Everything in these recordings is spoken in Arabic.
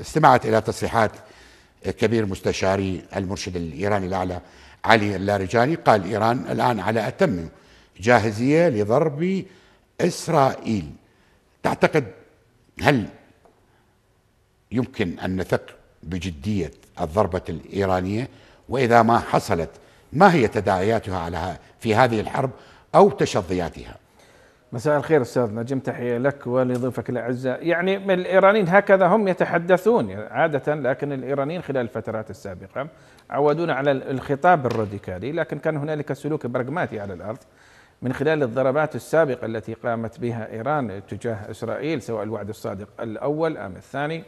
استمعت إلى تصريحات كبير مستشاري المرشد الإيراني الأعلى علي اللارجاني قال إيران الآن على أتم جاهزية لضرب إسرائيل تعتقد هل يمكن أن نثق بجدية الضربة الإيرانية وإذا ما حصلت ما هي تداعياتها على في هذه الحرب أو تشظياتها مساء الخير استاذ نجم تحيه لك ولضيفك الاعزاء، يعني من الايرانيين هكذا هم يتحدثون عاده لكن الايرانيين خلال الفترات السابقه عودونا على الخطاب الراديكالي لكن كان هنالك سلوك براغماتي على الارض من خلال الضربات السابقه التي قامت بها ايران تجاه اسرائيل سواء الوعد الصادق الاول ام الثاني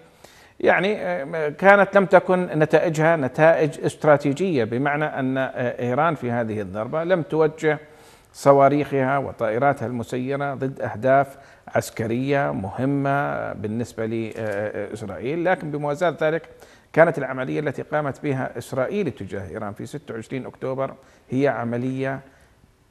يعني آه، كانت لم تكن نتائجها نتائج استراتيجيه بمعنى ان آه، ايران في هذه الضربه لم توجه صواريخها وطائراتها المسيرة ضد أهداف عسكرية مهمة بالنسبة لإسرائيل لكن بموازاة ذلك كانت العملية التي قامت بها إسرائيل تجاه إيران في 26 أكتوبر هي عملية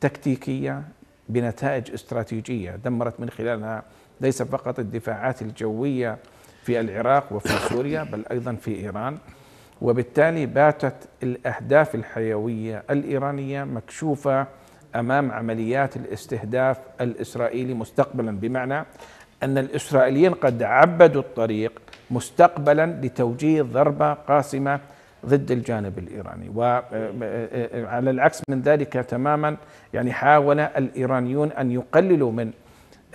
تكتيكية بنتائج استراتيجية دمرت من خلالها ليس فقط الدفاعات الجوية في العراق وفي سوريا بل أيضا في إيران وبالتالي باتت الأهداف الحيوية الإيرانية مكشوفة امام عمليات الاستهداف الاسرائيلي مستقبلا بمعنى ان الاسرائيليين قد عبدوا الطريق مستقبلا لتوجيه ضربه قاسمه ضد الجانب الايراني وعلى آه، آه، آه، العكس من ذلك تماما يعني حاول الايرانيون ان يقللوا من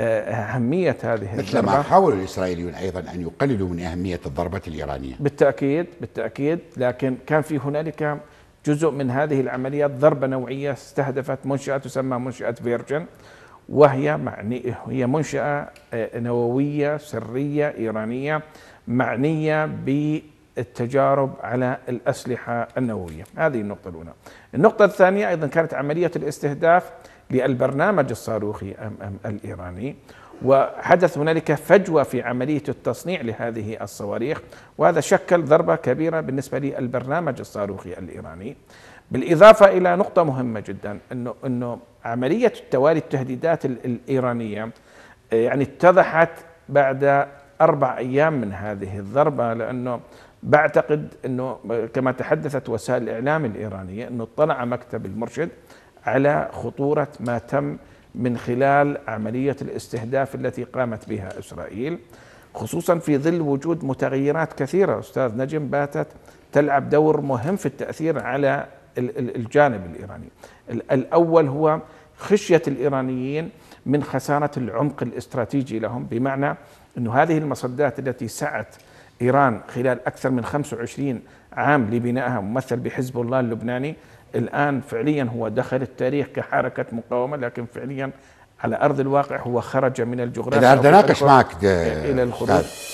أهمية هذه مثل الضربة. مثلما حاول الإسرائيليون أيضا أن يقللوا من أهمية الضربة الإيرانية بالتأكيد بالتأكيد لكن كان في هنالك جزء من هذه العمليات ضربة نوعية استهدفت منشأة تسمى منشأة فيرجن وهي معني هي منشأة آه، نووية سرية إيرانية معنية بالتجارب على الأسلحة النووية هذه النقطة الأولى النقطة الثانية أيضا كانت عملية الاستهداف للبرنامج الصاروخي الإيراني وحدث هنالك فجوه في عمليه التصنيع لهذه الصواريخ وهذا شكل ضربه كبيره بالنسبه للبرنامج الصاروخي الايراني بالاضافه الى نقطه مهمه جدا انه انه عمليه توالي التهديدات الايرانيه آه، يعني اتضحت بعد اربع ايام من هذه الضربه لانه بعتقد انه آه، كما تحدثت وسائل الاعلام الايرانيه انه اطلع مكتب المرشد على خطوره ما تم من خلال عملية الاستهداف التي قامت بها إسرائيل خصوصا في ظل وجود متغيرات كثيرة أستاذ نجم باتت تلعب دور مهم في التأثير على الجانب الإيراني الأول هو خشية الإيرانيين من خسارة العمق الاستراتيجي لهم بمعنى أن هذه المصدات التي سعت إيران خلال أكثر من 25 عام لبنائها ممثل بحزب الله اللبناني الآن فعليا هو دخل التاريخ كحركة مقاومة لكن فعليا على أرض الواقع هو خرج من الجغرافيا أنا أتناقش معك إلى الخروج